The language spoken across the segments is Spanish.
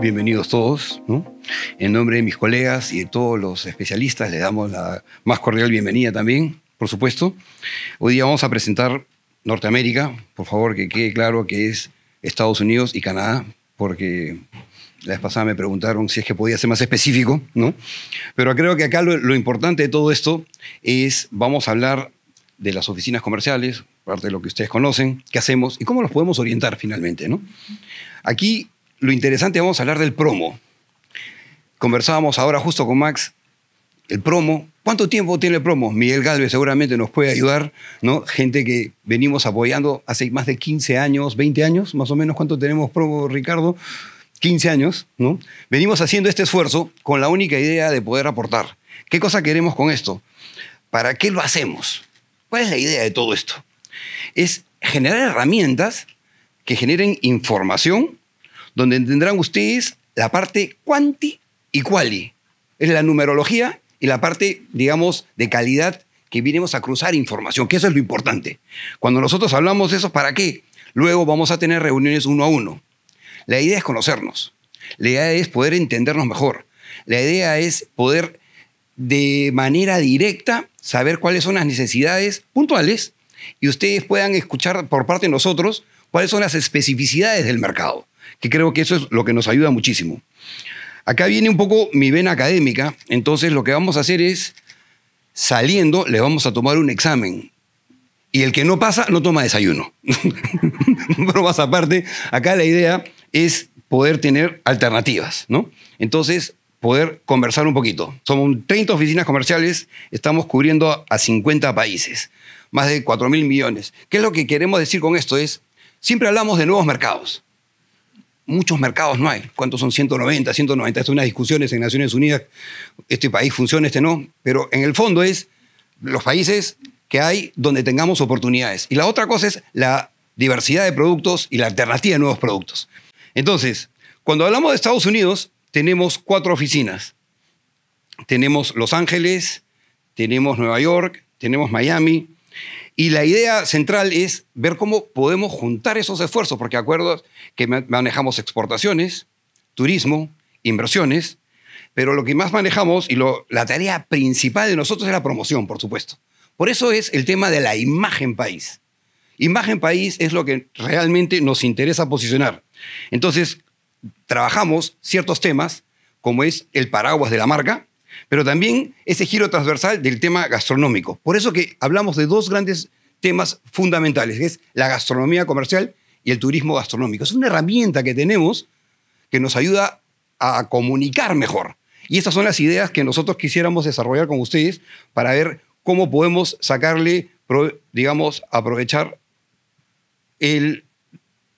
bienvenidos todos. En nombre de mis colegas y de todos los especialistas, les damos la más cordial bienvenida también, por supuesto. Hoy día vamos a presentar Norteamérica, por favor, que quede claro que es Estados Unidos y Canadá, porque la vez pasada me preguntaron si es que podía ser más específico, ¿no? Pero creo que acá lo, lo importante de todo esto es, vamos a hablar de las oficinas comerciales, parte de lo que ustedes conocen, qué hacemos y cómo los podemos orientar finalmente, ¿no? Aquí lo interesante, vamos a hablar del promo. Conversábamos ahora justo con Max, el promo. ¿Cuánto tiempo tiene el promo? Miguel Galvez seguramente nos puede ayudar, ¿no? Gente que venimos apoyando hace más de 15 años, 20 años, más o menos. ¿Cuánto tenemos promo, Ricardo? 15 años, ¿no? Venimos haciendo este esfuerzo con la única idea de poder aportar. ¿Qué cosa queremos con esto? ¿Para qué lo hacemos? ¿Cuál es la idea de todo esto? Es generar herramientas que generen información donde tendrán ustedes la parte cuanti y quali. Es la numerología y la parte, digamos, de calidad que vinimos a cruzar información, que eso es lo importante. Cuando nosotros hablamos de eso, ¿para qué? Luego vamos a tener reuniones uno a uno. La idea es conocernos. La idea es poder entendernos mejor. La idea es poder de manera directa saber cuáles son las necesidades puntuales y ustedes puedan escuchar por parte de nosotros cuáles son las especificidades del mercado que creo que eso es lo que nos ayuda muchísimo. Acá viene un poco mi vena académica, entonces lo que vamos a hacer es, saliendo, le vamos a tomar un examen. Y el que no pasa, no toma desayuno. más aparte, acá la idea es poder tener alternativas, ¿no? Entonces, poder conversar un poquito. Somos 30 oficinas comerciales, estamos cubriendo a 50 países, más de 4 mil millones. ¿Qué es lo que queremos decir con esto? Es, siempre hablamos de nuevos mercados, muchos mercados no hay. ¿Cuántos son 190, 190? Estas unas discusiones en Naciones Unidas. Este país funciona, este no. Pero en el fondo es los países que hay donde tengamos oportunidades. Y la otra cosa es la diversidad de productos y la alternativa de nuevos productos. Entonces, cuando hablamos de Estados Unidos, tenemos cuatro oficinas. Tenemos Los Ángeles, tenemos Nueva York, tenemos Miami, y la idea central es ver cómo podemos juntar esos esfuerzos, porque acuerdo que manejamos exportaciones, turismo, inversiones, pero lo que más manejamos y la tarea principal de nosotros es la promoción, por supuesto. Por eso es el tema de la imagen país. Imagen país es lo que realmente nos interesa posicionar. Entonces, trabajamos ciertos temas, como es el paraguas de la marca, pero también ese giro transversal del tema gastronómico. Por eso que hablamos de dos grandes temas fundamentales, que es la gastronomía comercial y el turismo gastronómico. Es una herramienta que tenemos que nos ayuda a comunicar mejor. Y esas son las ideas que nosotros quisiéramos desarrollar con ustedes para ver cómo podemos sacarle, digamos, aprovechar el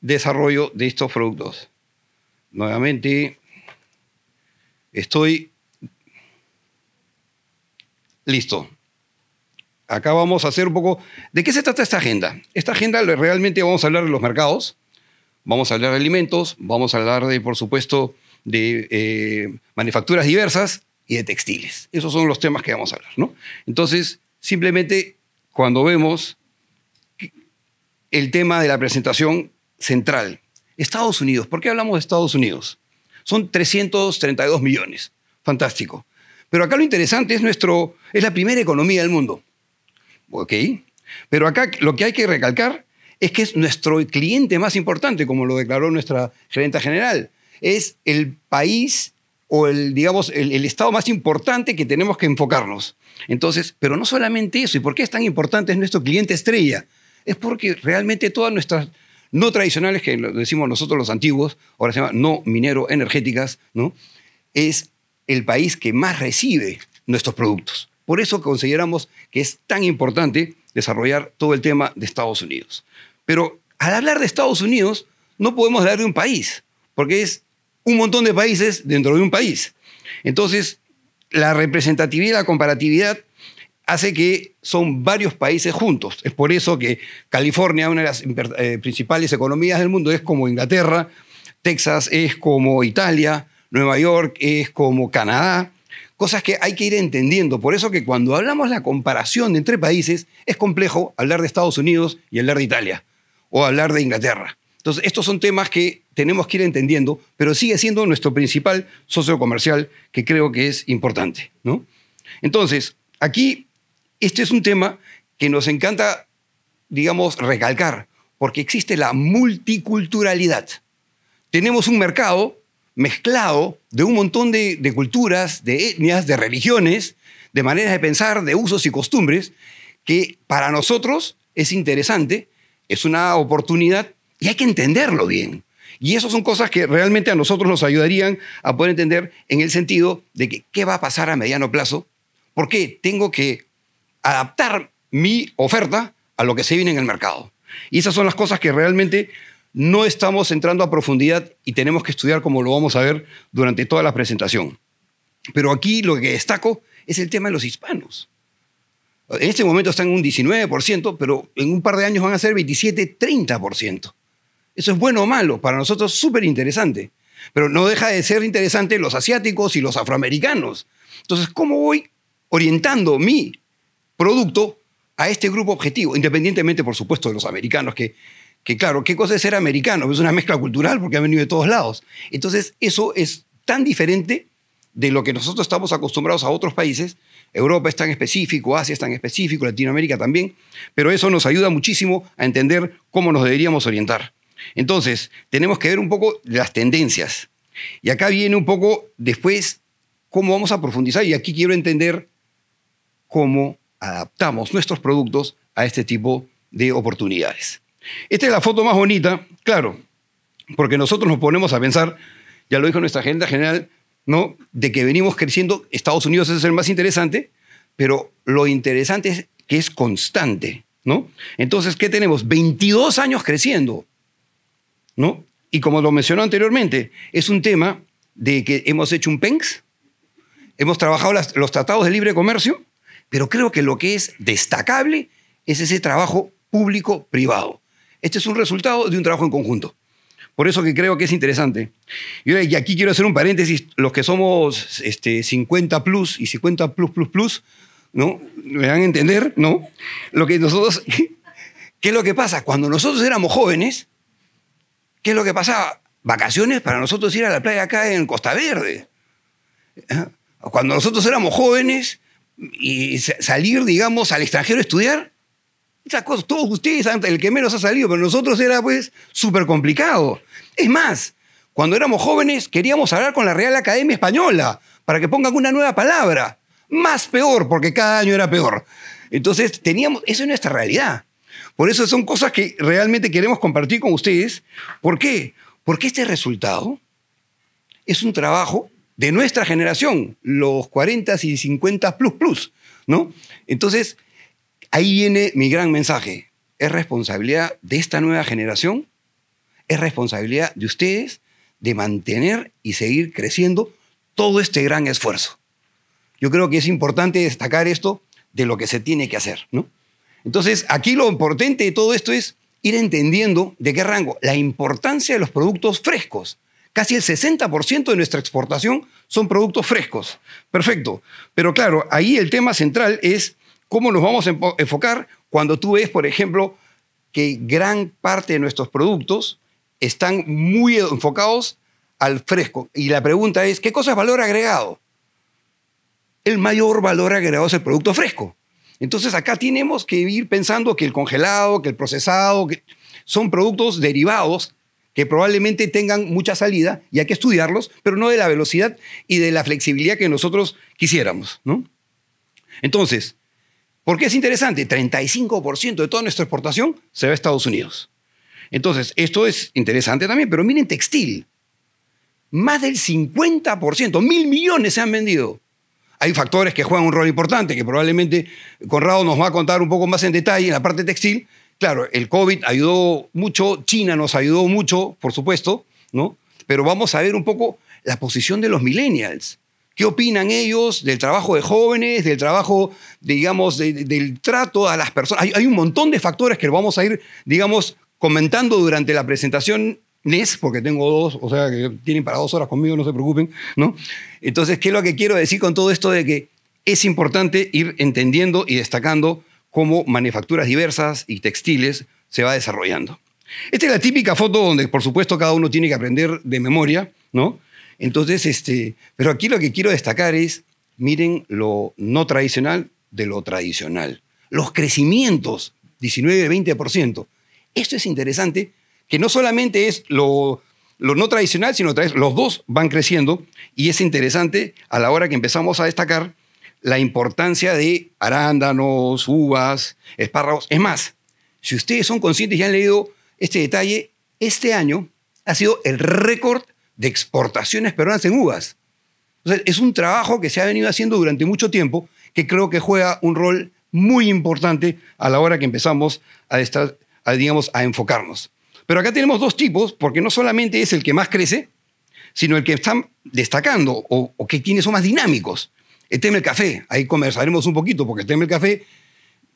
desarrollo de estos productos. Nuevamente, estoy Listo. Acá vamos a hacer un poco... ¿De qué se trata esta agenda? Esta agenda realmente vamos a hablar de los mercados, vamos a hablar de alimentos, vamos a hablar de, por supuesto, de eh, manufacturas diversas y de textiles. Esos son los temas que vamos a hablar, ¿no? Entonces, simplemente cuando vemos el tema de la presentación central, Estados Unidos, ¿por qué hablamos de Estados Unidos? Son 332 millones, fantástico. Pero acá lo interesante es, nuestro, es la primera economía del mundo. ¿Ok? Pero acá lo que hay que recalcar es que es nuestro cliente más importante, como lo declaró nuestra gerenta general. Es el país o el, digamos, el, estado más importante que tenemos que enfocarnos. Entonces, pero no solamente eso, ¿y por qué es tan importante es nuestro cliente estrella? Es porque realmente todas nuestras no tradicionales, que decimos nosotros los antiguos, ahora se llama no minero energéticas, ¿no? es el país que más recibe nuestros productos. Por eso consideramos que es tan importante desarrollar todo el tema de Estados Unidos. Pero al hablar de Estados Unidos, no podemos hablar de un país, porque es un montón de países dentro de un país. Entonces, la representatividad, la comparatividad hace que son varios países juntos. Es por eso que California, una de las eh, principales economías del mundo, es como Inglaterra, Texas es como Italia, Nueva York es como Canadá, cosas que hay que ir entendiendo. Por eso que cuando hablamos la comparación entre países, es complejo hablar de Estados Unidos y hablar de Italia o hablar de Inglaterra. Entonces, estos son temas que tenemos que ir entendiendo, pero sigue siendo nuestro principal socio comercial que creo que es importante. Entonces, aquí, este es un tema que nos encanta, digamos, recalcar, porque existe la multiculturalidad. Tenemos un mercado mezclado de un montón de, culturas, de etnias, de religiones, de maneras de pensar, de usos y costumbres, que para nosotros es interesante, es una oportunidad y hay que entenderlo bien. Y eso son cosas que realmente a nosotros nos ayudarían a poder entender en el sentido de que qué va a pasar a mediano plazo, por qué tengo que adaptar mi oferta a lo que se viene en el mercado. Y esas son las cosas que realmente no estamos entrando a profundidad y tenemos que estudiar como lo vamos a ver durante toda la presentación. Pero aquí lo que destaco es el tema de los hispanos. En este momento están en un 19%, pero en un par de años van a ser 27, 30%. Eso es bueno o malo, para nosotros súper interesante. Pero no deja de ser interesante los asiáticos y los afroamericanos. Entonces, ¿cómo voy orientando mi producto a este grupo objetivo? Independientemente, por supuesto, de los americanos, que que claro, ¿qué cosa es ser americano? Es una mezcla cultural porque ha venido de todos lados. Entonces, eso es tan diferente de lo que nosotros estamos acostumbrados a otros países. Europa es tan específico, Asia es tan específico, Latinoamérica también, pero eso nos ayuda muchísimo a entender cómo nos deberíamos orientar. Entonces, tenemos que ver un poco las tendencias. Y acá viene un poco después cómo vamos a profundizar y aquí quiero entender cómo adaptamos nuestros productos a este tipo de oportunidades. Esta es la foto más bonita, claro, porque nosotros nos ponemos a pensar, ya lo dijo nuestra agenda general, ¿no? De que venimos creciendo, Estados Unidos es el más interesante, pero lo interesante es que es constante, ¿no? Entonces, ¿qué tenemos? 22 años creciendo, ¿no? Y como lo mencionó anteriormente, es un tema de que hemos hecho un PENX, hemos trabajado los tratados de libre comercio, pero creo que lo que es destacable es ese trabajo público-privado. Este es un resultado de un trabajo en conjunto. Por eso que creo que es interesante. Y aquí quiero hacer un paréntesis. Los que somos este, 50 plus y 50 plus plus plus, ¿no? ¿Me van a entender? ¿No? Lo que nosotros... ¿Qué es lo que pasa? Cuando nosotros éramos jóvenes, ¿qué es lo que pasaba? Vacaciones para nosotros ir a la playa acá en Costa Verde. Cuando nosotros éramos jóvenes y salir, digamos, al extranjero a estudiar, esas cosas, todos ustedes, el que menos ha salido, pero nosotros era pues súper complicado. Es más, cuando éramos jóvenes queríamos hablar con la Real Academia Española para que pongan una nueva palabra. Más peor, porque cada año era peor. Entonces teníamos, eso es nuestra realidad. Por eso son cosas que realmente queremos compartir con ustedes. ¿Por qué? Porque este resultado es un trabajo de nuestra generación, los 40 y 50 plus plus, ¿no? Entonces, Ahí viene mi gran mensaje. Es responsabilidad de esta nueva generación, es responsabilidad de ustedes de mantener y seguir creciendo todo este gran esfuerzo. Yo creo que es importante destacar esto de lo que se tiene que hacer, ¿no? Entonces, aquí lo importante de todo esto es ir entendiendo de qué rango la importancia de los productos frescos. Casi el 60% de nuestra exportación son productos frescos. Perfecto. Pero claro, ahí el tema central es ¿Cómo nos vamos a enfocar cuando tú ves, por ejemplo, que gran parte de nuestros productos están muy enfocados al fresco? Y la pregunta es, ¿qué cosa es valor agregado? El mayor valor agregado es el producto fresco. Entonces acá tenemos que ir pensando que el congelado, que el procesado, son productos derivados que probablemente tengan mucha salida y hay que estudiarlos, pero no de la velocidad y de la flexibilidad que nosotros quisiéramos. ¿no? Entonces, porque es interesante? 35% de toda nuestra exportación se va a Estados Unidos. Entonces, esto es interesante también, pero miren textil. Más del 50%, mil millones se han vendido. Hay factores que juegan un rol importante, que probablemente Corrado nos va a contar un poco más en detalle en la parte textil. Claro, el COVID ayudó mucho, China nos ayudó mucho, por supuesto, ¿no? Pero vamos a ver un poco la posición de los millennials. ¿Qué opinan ellos del trabajo de jóvenes, del trabajo, digamos, del trato a las personas? Hay, un montón de factores que vamos a ir, digamos, comentando durante la presentación. NES, porque tengo dos, o sea, que tienen para dos horas conmigo, no se preocupen, ¿no? Entonces, ¿qué es lo que quiero decir con todo esto de que es importante ir entendiendo y destacando cómo manufacturas diversas y textiles se va desarrollando? Esta es la típica foto donde, por supuesto, cada uno tiene que aprender de memoria, ¿no? Entonces, este, pero aquí lo que quiero destacar es, miren lo no tradicional de lo tradicional. Los crecimientos, 19-20%. Esto es interesante, que no solamente es lo, lo no tradicional, sino los dos van creciendo y es interesante a la hora que empezamos a destacar la importancia de arándanos, uvas, espárragos. Es más, si ustedes son conscientes y han leído este detalle, este año ha sido el récord de exportaciones peruanas en uvas. es un trabajo que se ha venido haciendo durante mucho tiempo, que creo que juega un rol muy importante a la hora que empezamos a, estar, digamos, a enfocarnos. Pero acá tenemos dos tipos, porque no solamente es el que más crece, sino el que están destacando o, que tiene son más dinámicos. El tema del café, ahí conversaremos un poquito, porque el tema del café,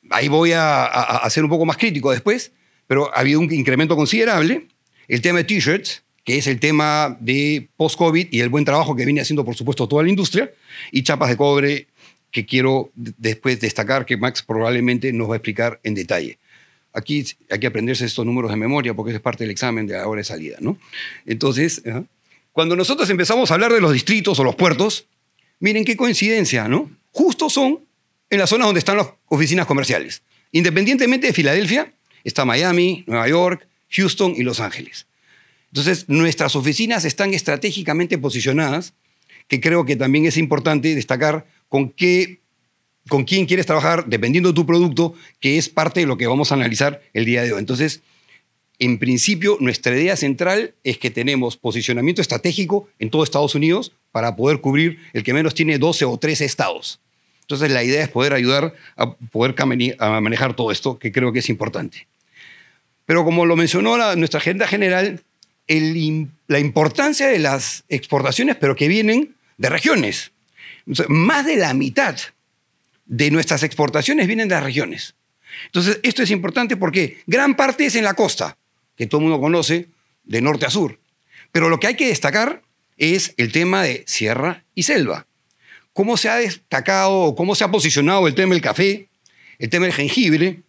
ahí voy a, a, a ser un poco más crítico después, pero ha habido un incremento considerable. El tema de t-shirts, que es el tema de post-COVID y el buen trabajo que viene haciendo, por supuesto, toda la industria, y chapas de cobre que quiero después destacar que Max probablemente nos va a explicar en detalle. Aquí hay que aprenderse estos números de memoria porque es parte del examen de la hora de salida, Entonces, cuando nosotros empezamos a hablar de los distritos o los puertos, miren qué coincidencia, ¿no? Justo son en las zonas donde están las oficinas comerciales. Independientemente de Filadelfia, está Miami, Nueva York, Houston y Los Ángeles. Entonces, nuestras oficinas están estratégicamente posicionadas, que creo que también es importante destacar con qué con quién quieres trabajar, dependiendo de tu producto, que es parte de lo que vamos a analizar el día de hoy. Entonces, en principio, nuestra idea central es que tenemos posicionamiento estratégico en todo Estados Unidos para poder cubrir el que menos tiene 12 o 13 estados. Entonces, la idea es poder ayudar a poder a manejar todo esto, que creo que es importante. Pero como lo mencionó nuestra agenda general, la importancia de las exportaciones, pero que vienen de regiones. más de la mitad de nuestras exportaciones vienen de las regiones. Entonces, esto es importante porque gran parte es en la costa, que todo el mundo conoce, de norte a sur. Pero lo que hay que destacar es el tema de sierra y selva. ¿Cómo se ha destacado, cómo se ha posicionado el tema del café, el tema del jengibre,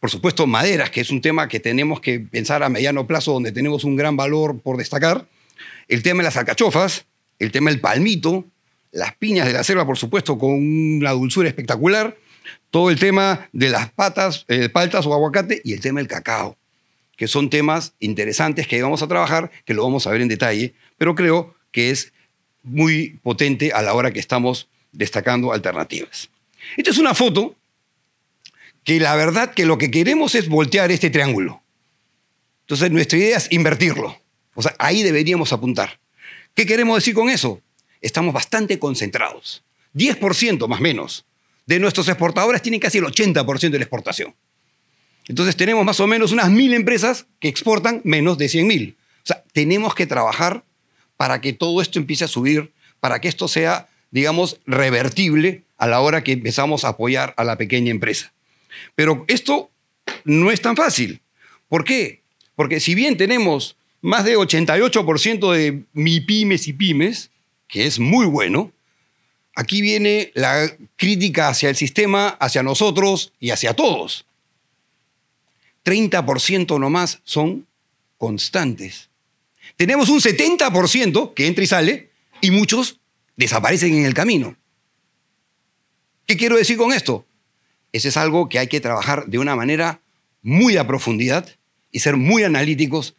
por supuesto, maderas, que es un tema que tenemos que pensar a mediano plazo, donde tenemos un gran valor por destacar. El tema de las alcachofas, el tema del palmito, las piñas de la selva, por supuesto, con una dulzura espectacular. Todo el tema de las patas, eh, paltas o aguacate y el tema del cacao, que son temas interesantes que vamos a trabajar, que lo vamos a ver en detalle, pero creo que es muy potente a la hora que estamos destacando alternativas. Esta es una foto que la verdad que lo que queremos es voltear este triángulo. Entonces nuestra idea es invertirlo. O sea, ahí deberíamos apuntar. ¿Qué queremos decir con eso? Estamos bastante concentrados. 10% más o menos de nuestros exportadores tienen casi el 80% de la exportación. Entonces tenemos más o menos unas mil empresas que exportan menos de 100 mil. O sea, tenemos que trabajar para que todo esto empiece a subir, para que esto sea, digamos, revertible a la hora que empezamos a apoyar a la pequeña empresa. Pero esto no es tan fácil. ¿Por qué? Porque si bien tenemos más de 88% de mi pymes y pymes, que es muy bueno, aquí viene la crítica hacia el sistema, hacia nosotros y hacia todos. 30% nomás son constantes. Tenemos un 70% que entra y sale y muchos desaparecen en el camino. ¿Qué quiero decir con esto? Ese es algo que hay que trabajar de una manera muy a profundidad y ser muy analíticos.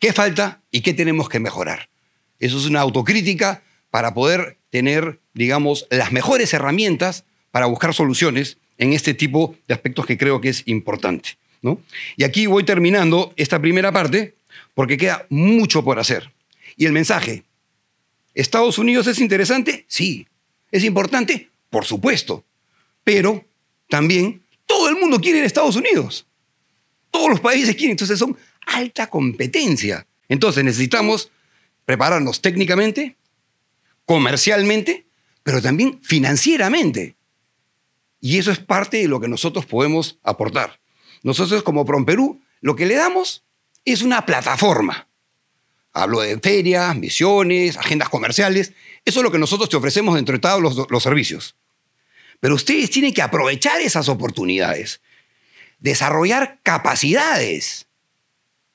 ¿Qué falta y qué tenemos que mejorar? Eso es una autocrítica para poder tener, digamos, las mejores herramientas para buscar soluciones en este tipo de aspectos que creo que es importante. Y aquí voy terminando esta primera parte porque queda mucho por hacer. Y el mensaje, ¿Estados Unidos es interesante? Sí. ¿Es importante? Por supuesto. Pero también, todo el mundo quiere en Estados Unidos. Todos los países quieren, entonces son alta competencia. Entonces necesitamos prepararnos técnicamente, comercialmente, pero también financieramente. Y eso es parte de lo que nosotros podemos aportar. Nosotros como Perú lo que le damos es una plataforma. Hablo de ferias, misiones, agendas comerciales. Eso es lo que nosotros te ofrecemos dentro de todos los servicios. Pero ustedes tienen que aprovechar esas oportunidades, desarrollar capacidades.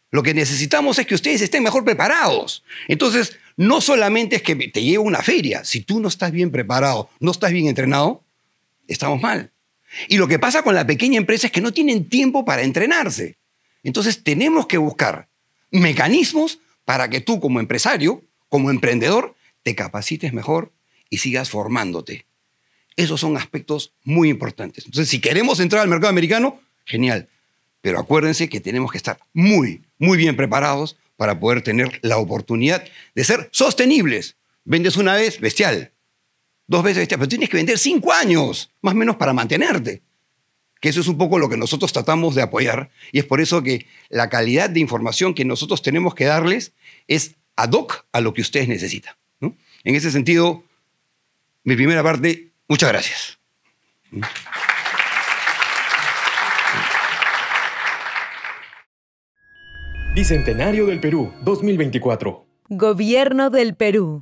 Lo que necesitamos es que ustedes estén mejor preparados. Entonces, no solamente es que te lleve una feria, si tú no estás bien preparado, no estás bien entrenado, estamos mal. Y lo que pasa con la pequeña empresa es que no tienen tiempo para entrenarse. Entonces, tenemos que buscar mecanismos para que tú como empresario, como emprendedor, te capacites mejor y sigas formándote. Esos son aspectos muy importantes. Entonces, si queremos entrar al mercado americano, genial. Pero acuérdense que tenemos que estar muy, muy bien preparados para poder tener la oportunidad de ser sostenibles. Vendes una vez, bestial. Dos veces, bestial. Pero tienes que vender cinco años, más o menos, para mantenerte. Que eso es un poco lo que nosotros tratamos de apoyar. Y es por eso que la calidad de información que nosotros tenemos que darles es ad hoc a lo que ustedes necesitan. En ese sentido, mi primera parte Muchas gracias. Bicentenario del Perú, 2024. Gobierno del Perú.